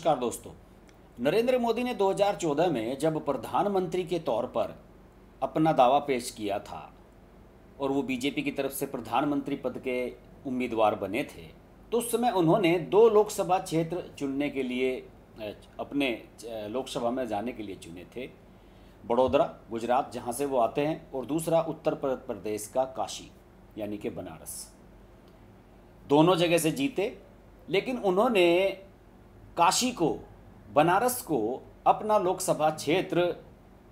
नमस्कार दोस्तों नरेंद्र मोदी ने 2014 में जब प्रधानमंत्री के तौर पर अपना दावा पेश किया था और वो बीजेपी की तरफ से प्रधानमंत्री पद के उम्मीदवार बने थे तो उस समय उन्होंने दो लोकसभा क्षेत्र चुनने के लिए अपने लोकसभा में जाने के लिए चुने थे बड़ोदरा गुजरात जहाँ से वो आते हैं और दूसरा उत्तर प्रदेश का काशी यानी कि बनारस दोनों जगह से जीते लेकिन उन्होंने काशी को बनारस को अपना लोकसभा क्षेत्र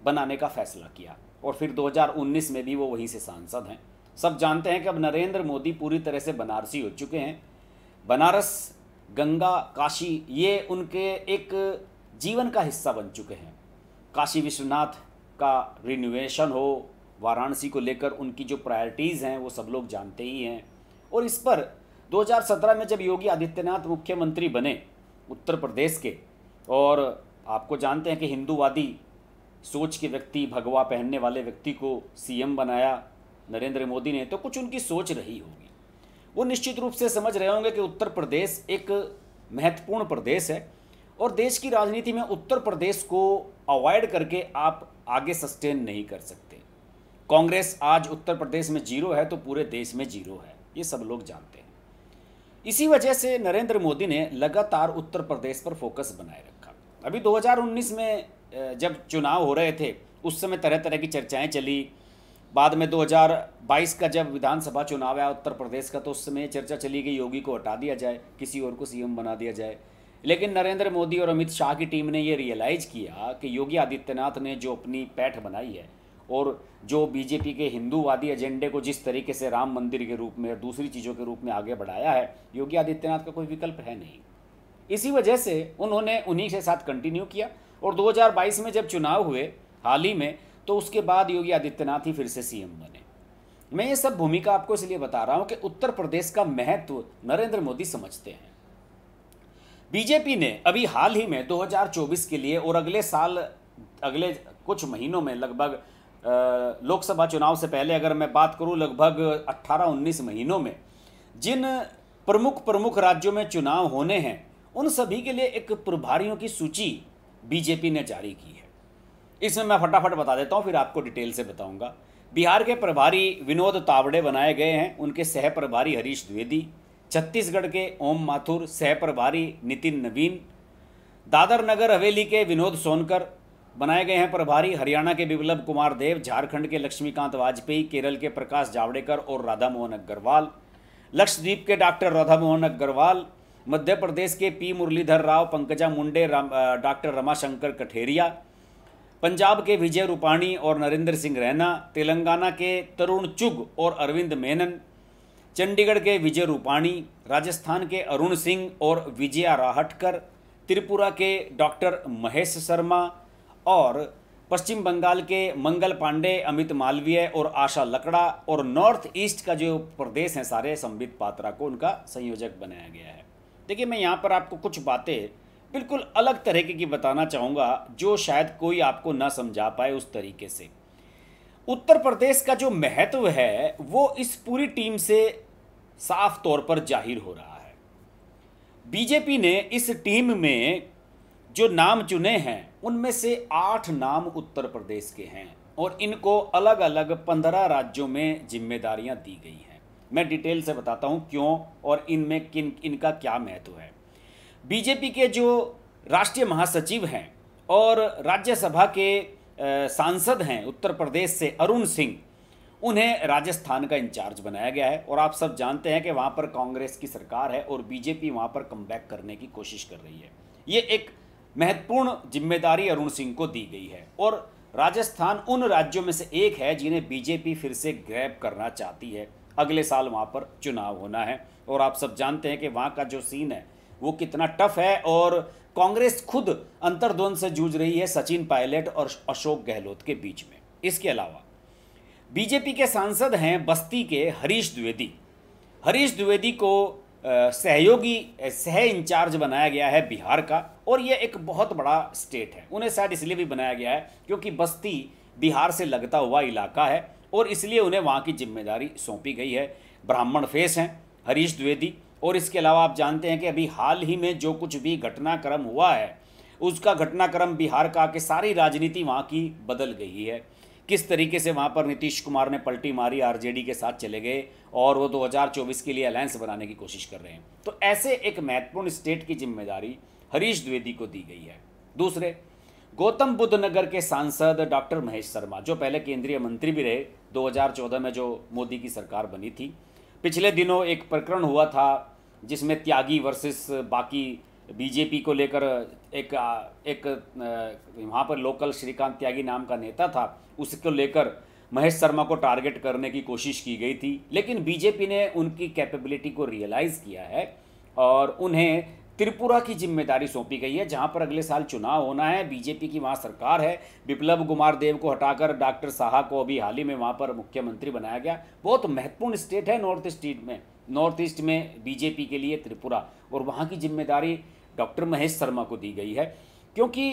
बनाने का फैसला किया और फिर 2019 में भी वो वहीं से सांसद हैं सब जानते हैं कि अब नरेंद्र मोदी पूरी तरह से बनारसी हो चुके हैं बनारस गंगा काशी ये उनके एक जीवन का हिस्सा बन चुके हैं काशी विश्वनाथ का रिन्यूएशन हो वाराणसी को लेकर उनकी जो प्रायोरिटीज़ हैं वो सब लोग जानते ही हैं और इस पर 2017 में जब योगी आदित्यनाथ मुख्यमंत्री बने उत्तर प्रदेश के और आपको जानते हैं कि हिंदूवादी सोच के व्यक्ति भगवा पहनने वाले व्यक्ति को सीएम बनाया नरेंद्र मोदी ने तो कुछ उनकी सोच रही होगी वो निश्चित रूप से समझ रहे होंगे कि उत्तर प्रदेश एक महत्वपूर्ण प्रदेश है और देश की राजनीति में उत्तर प्रदेश को अवॉइड करके आप आगे सस्टेन नहीं कर सकते कांग्रेस आज उत्तर प्रदेश में जीरो है तो पूरे देश में जीरो है ये सब लोग जानते हैं इसी वजह से नरेंद्र मोदी ने लगातार उत्तर प्रदेश पर फोकस बनाए रखा अभी 2019 में जब चुनाव हो रहे थे उस समय तरह तरह की चर्चाएं चली बाद में 2022 का जब विधानसभा चुनाव आया उत्तर प्रदेश का तो उस समय चर्चा चली कि योगी को हटा दिया जाए किसी और को सीएम बना दिया जाए लेकिन नरेंद्र मोदी और अमित शाह की टीम ने ये रियलाइज़ किया कि योगी आदित्यनाथ ने जो अपनी पैठ बनाई है और जो बीजेपी के हिंदूवादी एजेंडे को जिस तरीके से राम मंदिर के रूप में और दूसरी चीज़ों के रूप में आगे बढ़ाया है योगी आदित्यनाथ का कोई विकल्प है नहीं इसी वजह से उन्होंने उन्हीं के साथ कंटिन्यू किया और 2022 में जब चुनाव हुए हाल ही में तो उसके बाद योगी आदित्यनाथ ही फिर से सीएम बने मैं ये सब भूमिका आपको इसलिए बता रहा हूं कि उत्तर प्रदेश का महत्व नरेंद्र मोदी समझते हैं बीजेपी ने अभी हाल ही में 2024 के लिए और अगले साल अगले कुछ महीनों में लगभग लोकसभा चुनाव से पहले अगर मैं बात करूं लगभग 18-19 महीनों में जिन प्रमुख प्रमुख राज्यों में चुनाव होने हैं उन सभी के लिए एक प्रभारियों की सूची बीजेपी ने जारी की है इसमें मैं फटाफट बता देता हूँ फिर आपको डिटेल से बताऊँगा बिहार के प्रभारी विनोद तावड़े बनाए गए हैं उनके सह प्रभारी हरीश द्विवेदी छत्तीसगढ़ के ओम माथुर सह प्रभारी नितिन नवीन दादर नगर हवेली के विनोद सोनकर बनाए गए हैं प्रभारी हरियाणा के विप्लभ कुमार देव झारखंड के लक्ष्मीकांत वाजपेयी केरल के प्रकाश जावड़ेकर और राधा मोहन अग्रवाल लक्षद्वीप के डॉक्टर राधा मोहन अग्रवाल मध्य प्रदेश के पी मुरलीधर राव पंकजा मुंडे डॉक्टर रमाशंकर कठेरिया पंजाब के विजय रूपाणी और नरेंद्र सिंह रैना तेलंगाना के तरुण चुग और अरविंद मेनन चंडीगढ़ के विजय रूपाणी राजस्थान के अरुण सिंह और विजया राहटकर त्रिपुरा के डॉक्टर महेश शर्मा और पश्चिम बंगाल के मंगल पांडे अमित मालवीय और आशा लकड़ा और नॉर्थ ईस्ट का जो प्रदेश हैं सारे संबित पात्रा को उनका संयोजक बनाया गया है देखिए मैं यहाँ पर आपको कुछ बातें बिल्कुल अलग तरीके की बताना चाहूँगा जो शायद कोई आपको ना समझा पाए उस तरीके से उत्तर प्रदेश का जो महत्व है वो इस पूरी टीम से साफ तौर पर जाहिर हो रहा है बीजेपी ने इस टीम में जो नाम चुने हैं उनमें से आठ नाम उत्तर प्रदेश के हैं और इनको अलग अलग पंद्रह राज्यों में जिम्मेदारियां दी गई हैं मैं डिटेल से बताता हूं क्यों और इनमें किन इनका क्या महत्व है बीजेपी के जो राष्ट्रीय महासचिव हैं और राज्यसभा के सांसद हैं उत्तर प्रदेश से अरुण सिंह उन्हें राजस्थान का इंचार्ज बनाया गया है और आप सब जानते हैं कि वहाँ पर कांग्रेस की सरकार है और बीजेपी वहाँ पर कम करने की कोशिश कर रही है ये एक महत्वपूर्ण जिम्मेदारी अरुण सिंह को दी गई है और राजस्थान उन राज्यों में से एक है जिन्हें बीजेपी फिर से ग्रैब करना चाहती है अगले साल वहाँ पर चुनाव होना है और आप सब जानते हैं कि वहाँ का जो सीन है वो कितना टफ है और कांग्रेस खुद अंतर्द्वंद से जूझ रही है सचिन पायलट और अशोक गहलोत के बीच में इसके अलावा बीजेपी के सांसद हैं बस्ती के हरीश द्विवेदी हरीश द्विवेदी को सहयोगी सह इंचार्ज बनाया गया है बिहार का और यह एक बहुत बड़ा स्टेट है उन्हें शायद इसलिए भी बनाया गया है क्योंकि बस्ती बिहार से लगता हुआ इलाका है और इसलिए उन्हें वहाँ की जिम्मेदारी सौंपी गई है ब्राह्मण फेस हैं हरीश द्विवेदी और इसके अलावा आप जानते हैं कि अभी हाल ही में जो कुछ भी घटनाक्रम हुआ है उसका घटनाक्रम बिहार का कि सारी राजनीति वहाँ की बदल गई है किस तरीके से वहाँ पर नीतीश कुमार ने पलटी मारी आरजेडी के साथ चले गए और वो 2024 के लिए अलायंस बनाने की कोशिश कर रहे हैं तो ऐसे एक महत्वपूर्ण स्टेट की जिम्मेदारी हरीश द्विवेदी को दी गई है दूसरे गौतम बुद्ध नगर के सांसद डॉक्टर महेश शर्मा जो पहले केंद्रीय मंत्री भी रहे 2014 में जो मोदी की सरकार बनी थी पिछले दिनों एक प्रकरण हुआ था जिसमें त्यागी वर्सेस बाकी बीजेपी को लेकर एक एक वहाँ पर लोकल श्रीकांत त्यागी नाम का नेता था उसको लेकर महेश शर्मा को टारगेट करने की कोशिश की गई थी लेकिन बीजेपी ने उनकी कैपेबिलिटी को रियलाइज़ किया है और उन्हें त्रिपुरा की जिम्मेदारी सौंपी गई है जहां पर अगले साल चुनाव होना है बीजेपी की वहां सरकार है विप्लव कुमार देव को हटाकर डॉक्टर साहा को अभी हाल ही में वहां पर मुख्यमंत्री बनाया गया बहुत महत्वपूर्ण स्टेट है नॉर्थ ईस्ट में नॉर्थ ईस्ट में बीजेपी के लिए त्रिपुरा और वहाँ की जिम्मेदारी डॉक्टर महेश शर्मा को दी गई है क्योंकि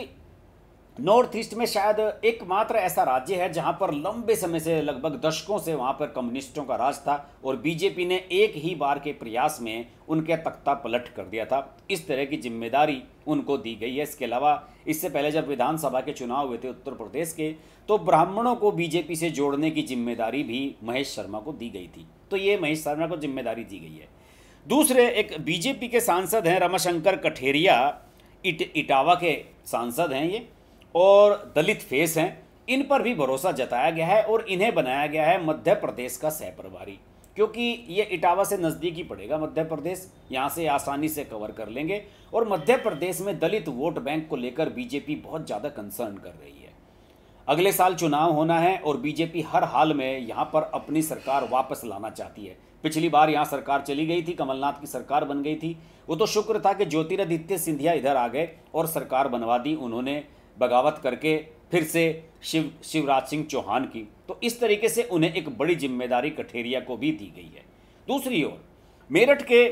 नॉर्थ ईस्ट में शायद एकमात्र ऐसा राज्य है जहां पर लंबे समय से लगभग दशकों से वहां पर कम्युनिस्टों का राज था और बीजेपी ने एक ही बार के प्रयास में उनके तख्ता पलट कर दिया था इस तरह की जिम्मेदारी उनको दी गई है इसके अलावा इससे पहले जब विधानसभा के चुनाव हुए थे उत्तर प्रदेश के तो ब्राह्मणों को बीजेपी से जोड़ने की जिम्मेदारी भी महेश शर्मा को दी गई थी तो ये महेश शर्मा को जिम्मेदारी दी गई है दूसरे एक बीजेपी के सांसद हैं रमाशंकर कठेरिया इट इटावा के सांसद हैं ये और दलित फेस हैं इन पर भी भरोसा जताया गया है और इन्हें बनाया गया है मध्य प्रदेश का सह प्रभारी क्योंकि ये इटावा से नज़दीक ही पड़ेगा मध्य प्रदेश यहाँ से आसानी से कवर कर लेंगे और मध्य प्रदेश में दलित वोट बैंक को लेकर बीजेपी बहुत ज़्यादा कंसर्न कर रही है अगले साल चुनाव होना है और बीजेपी हर हाल में यहाँ पर अपनी सरकार वापस लाना चाहती है पिछली बार यहाँ सरकार चली गई थी कमलनाथ की सरकार बन गई थी वो तो शुक्र था कि ज्योतिरादित्य सिंधिया इधर आ गए और सरकार बनवा दी उन्होंने बगावत करके फिर से शिव शिवराज सिंह चौहान की तो इस तरीके से उन्हें एक बड़ी जिम्मेदारी कठेरिया को भी दी गई है दूसरी ओर मेरठ के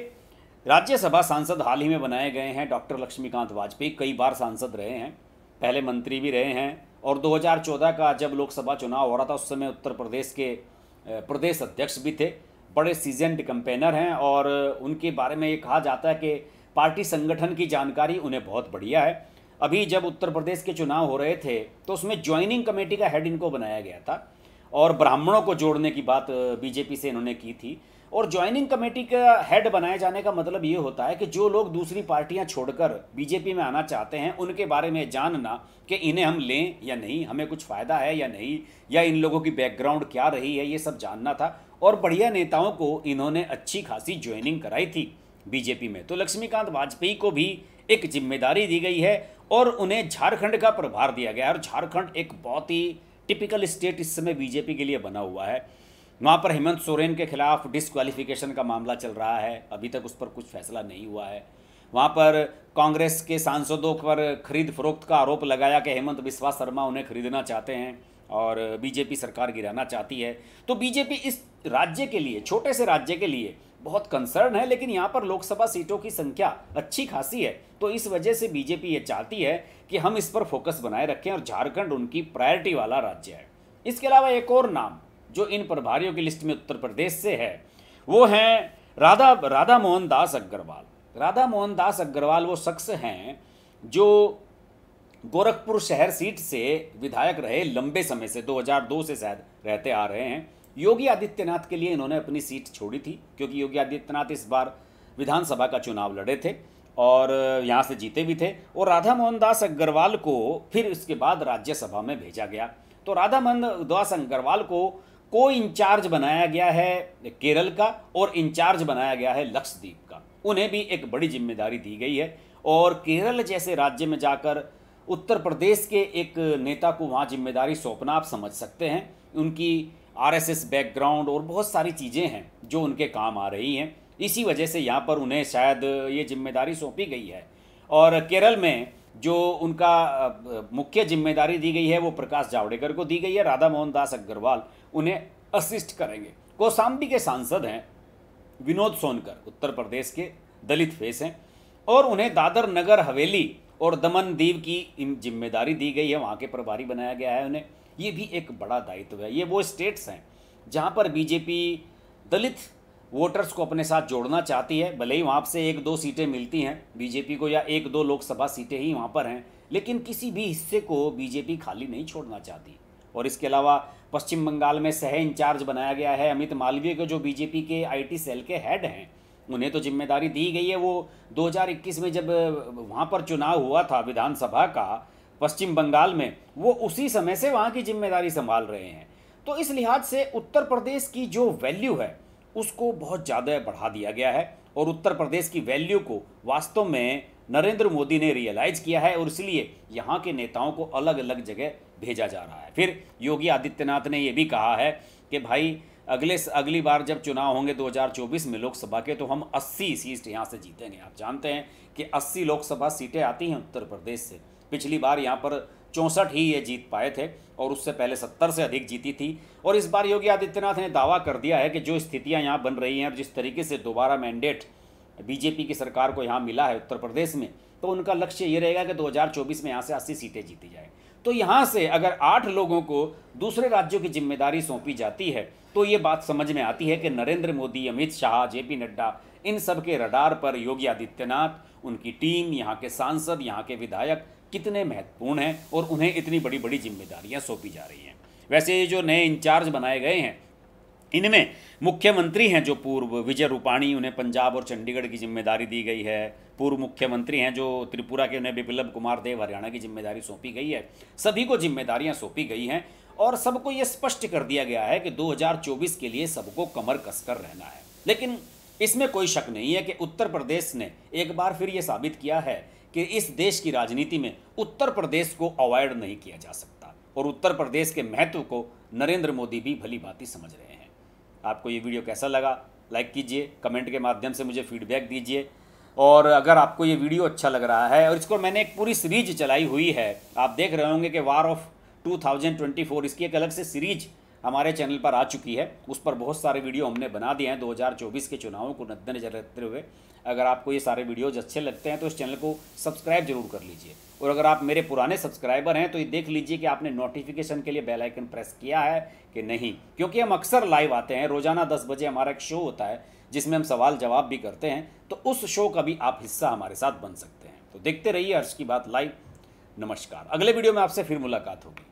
राज्यसभा सांसद हाल ही में बनाए गए हैं डॉक्टर लक्ष्मीकांत वाजपेयी कई बार सांसद रहे हैं पहले मंत्री भी रहे हैं और 2014 का जब लोकसभा चुनाव हो रहा था उस समय उत्तर प्रदेश के प्रदेश अध्यक्ष भी थे बड़े सीजेंड कंपेनर हैं और उनके बारे में ये कहा जाता है कि पार्टी संगठन की जानकारी उन्हें बहुत बढ़िया है अभी जब उत्तर प्रदेश के चुनाव हो रहे थे तो उसमें ज्वाइनिंग कमेटी का हेड इनको बनाया गया था और ब्राह्मणों को जोड़ने की बात बीजेपी से इन्होंने की थी और ज्वाइनिंग कमेटी का हेड बनाए जाने का मतलब ये होता है कि जो लोग दूसरी पार्टियां छोड़कर बीजेपी में आना चाहते हैं उनके बारे में जानना कि इन्हें हम लें या नहीं हमें कुछ फ़ायदा है या नहीं या इन लोगों की बैकग्राउंड क्या रही है ये सब जानना था और बढ़िया नेताओं को इन्होंने अच्छी खासी ज्वाइनिंग कराई थी बीजेपी में तो लक्ष्मीकांत वाजपेयी को भी एक जिम्मेदारी दी गई है और उन्हें झारखंड का प्रभार दिया गया है और झारखंड एक बहुत ही टिपिकल स्टेट इस समय बीजेपी के लिए बना हुआ है वहाँ पर हेमंत सोरेन के खिलाफ डिसक्वालिफिकेशन का मामला चल रहा है अभी तक उस पर कुछ फैसला नहीं हुआ है वहाँ पर कांग्रेस के सांसदों पर खरीद फरोख्त का आरोप लगाया कि हेमंत बिस्वा शर्मा उन्हें खरीदना चाहते हैं और बीजेपी सरकार गिराना चाहती है तो बीजेपी इस राज्य के लिए छोटे से राज्य के लिए बहुत कंसर्न है लेकिन यहाँ पर लोकसभा सीटों की संख्या अच्छी खासी है तो इस वजह से बीजेपी ये चाहती है कि हम इस पर फोकस बनाए रखें और झारखंड उनकी प्रायोरिटी वाला राज्य है इसके अलावा एक और नाम जो इन प्रभारियों की लिस्ट में उत्तर प्रदेश से है वो हैं राधा राधा मोहन दास अग्रवाल राधा मोहन दास अग्रवाल वो शख्स हैं जो गोरखपुर शहर सीट से विधायक रहे लंबे समय से 2002 से शायद रहते आ रहे हैं योगी आदित्यनाथ के लिए इन्होंने अपनी सीट छोड़ी थी क्योंकि योगी आदित्यनाथ इस बार विधानसभा का चुनाव लड़े थे और यहाँ से जीते भी थे और राधा मोहन दास अग्रवाल को फिर इसके बाद राज्यसभा में भेजा गया तो राधा मोहन दास अग्रवाल को को इंचार्ज बनाया गया है केरल का और इंचार्ज बनाया गया है लक्षद्वीप का उन्हें भी एक बड़ी जिम्मेदारी दी गई है और केरल जैसे राज्य में जाकर उत्तर प्रदेश के एक नेता को वहाँ जिम्मेदारी सौंपना आप समझ सकते हैं उनकी आरएसएस बैकग्राउंड और बहुत सारी चीज़ें हैं जो उनके काम आ रही हैं इसी वजह से यहाँ पर उन्हें शायद ये जिम्मेदारी सौंपी गई है और केरल में जो उनका मुख्य जिम्मेदारी दी गई है वो प्रकाश जावड़ेकर को दी गई है राधा मोहन दास अग्रवाल उन्हें असिस्ट करेंगे कौसाम्बी के सांसद हैं विनोद सोनकर उत्तर प्रदेश के दलित फेस हैं और उन्हें दादर नगर हवेली और दमन दीव की जिम्मेदारी दी गई है वहाँ के प्रभारी बनाया गया है उन्हें ये भी एक बड़ा दायित्व है ये वो स्टेट्स हैं जहाँ पर बीजेपी दलित वोटर्स को अपने साथ जोड़ना चाहती है भले ही वहाँ से एक दो सीटें मिलती हैं बीजेपी को या एक दो लोकसभा सीटें ही वहाँ पर हैं लेकिन किसी भी हिस्से को बीजेपी खाली नहीं छोड़ना चाहती और इसके अलावा पश्चिम बंगाल में सह इंचार्ज बनाया गया है अमित मालवीय को जो बीजेपी के आईटी सेल के हेड हैं उन्हें तो जिम्मेदारी दी गई है वो 2021 में जब वहाँ पर चुनाव हुआ था विधानसभा का पश्चिम बंगाल में वो उसी समय से वहाँ की जिम्मेदारी संभाल रहे हैं तो इस लिहाज से उत्तर प्रदेश की जो वैल्यू है उसको बहुत ज़्यादा बढ़ा दिया गया है और उत्तर प्रदेश की वैल्यू को वास्तव में नरेंद्र मोदी ने रियलाइज किया है और इसलिए यहाँ के नेताओं को अलग अलग जगह भेजा जा रहा है फिर योगी आदित्यनाथ ने यह भी कहा है कि भाई अगले अगली बार जब चुनाव होंगे 2024 में लोकसभा के तो हम 80 सीट यहाँ से जीतेंगे आप जानते हैं कि 80 लोकसभा सीटें आती हैं उत्तर प्रदेश से पिछली बार यहाँ पर चौंसठ ही ये जीत पाए थे और उससे पहले सत्तर से अधिक जीती थी और इस बार योगी आदित्यनाथ ने दावा कर दिया है कि जो स्थितियाँ यहाँ बन रही हैं और जिस तरीके से दोबारा मैंडेट बीजेपी की सरकार को यहाँ मिला है उत्तर प्रदेश में तो उनका लक्ष्य ये रहेगा कि दो में यहाँ से अस्सी सीटें जीती जाए तो यहाँ से अगर आठ लोगों को दूसरे राज्यों की जिम्मेदारी सौंपी जाती है तो ये बात समझ में आती है कि नरेंद्र मोदी अमित शाह जे पी नड्डा इन सब के रडार पर योगी आदित्यनाथ उनकी टीम यहाँ के सांसद यहाँ के विधायक कितने महत्वपूर्ण हैं और उन्हें इतनी बड़ी बड़ी जिम्मेदारियाँ सौंपी जा रही हैं वैसे ये जो नए इंचार्ज बनाए गए हैं इनमें मुख्यमंत्री हैं जो पूर्व विजय रूपाणी उन्हें पंजाब और चंडीगढ़ की जिम्मेदारी दी गई है पूर्व मुख्यमंत्री हैं जो त्रिपुरा के उन्हें बिप्लब कुमार देव हरियाणा की जिम्मेदारी सौंपी गई है सभी को जिम्मेदारियां सौंपी गई हैं और सबको ये स्पष्ट कर दिया गया है कि 2024 के लिए सबको कमर कसकर रहना है लेकिन इसमें कोई शक नहीं है कि उत्तर प्रदेश ने एक बार फिर ये साबित किया है कि इस देश की राजनीति में उत्तर प्रदेश को अवॉइड नहीं किया जा सकता और उत्तर प्रदेश के महत्व को नरेंद्र मोदी भी भली भांति समझ रहे हैं आपको ये वीडियो कैसा लगा लाइक कीजिए कमेंट के माध्यम से मुझे फीडबैक दीजिए और अगर आपको ये वीडियो अच्छा लग रहा है और इसको मैंने एक पूरी सीरीज चलाई हुई है आप देख रहे होंगे कि वार ऑफ 2024 इसकी एक अलग से सीरीज हमारे चैनल पर आ चुकी है उस पर बहुत सारे वीडियो हमने बना दिए हैं 2024 के चुनावों को मद्देनजर रखते हुए अगर आपको ये सारे वीडियोज अच्छे लगते हैं तो इस चैनल को सब्सक्राइब जरूर कर लीजिए और अगर आप मेरे पुराने सब्सक्राइबर हैं तो ये देख लीजिए कि आपने नोटिफिकेशन के लिए बेल आइकन प्रेस किया है कि नहीं क्योंकि हम अक्सर लाइव आते हैं रोजाना दस बजे हमारा एक शो होता है जिसमें हम सवाल जवाब भी करते हैं तो उस शो का भी आप हिस्सा हमारे साथ बन सकते हैं तो देखते रहिए अर्श की बात लाइव नमस्कार अगले वीडियो में आपसे फिर मुलाकात होगी